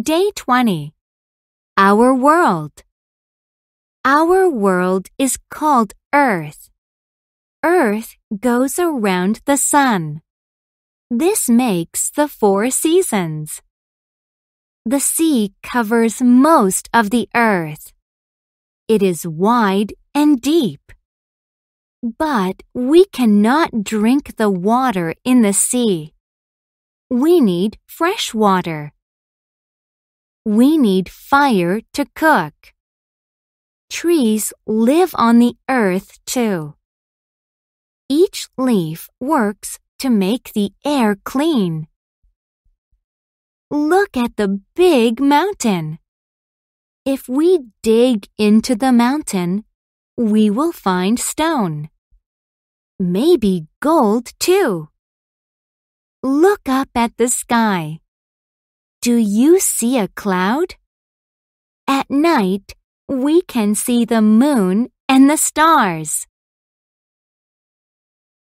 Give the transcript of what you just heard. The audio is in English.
Day 20. Our world. Our world is called Earth. Earth goes around the sun. This makes the four seasons. The sea covers most of the earth. It is wide and deep. But we cannot drink the water in the sea. We need fresh water. We need fire to cook. Trees live on the earth too. Each leaf works to make the air clean. Look at the big mountain. If we dig into the mountain, we will find stone. Maybe gold too. Look up at the sky. Do you see a cloud? At night, we can see the moon and the stars.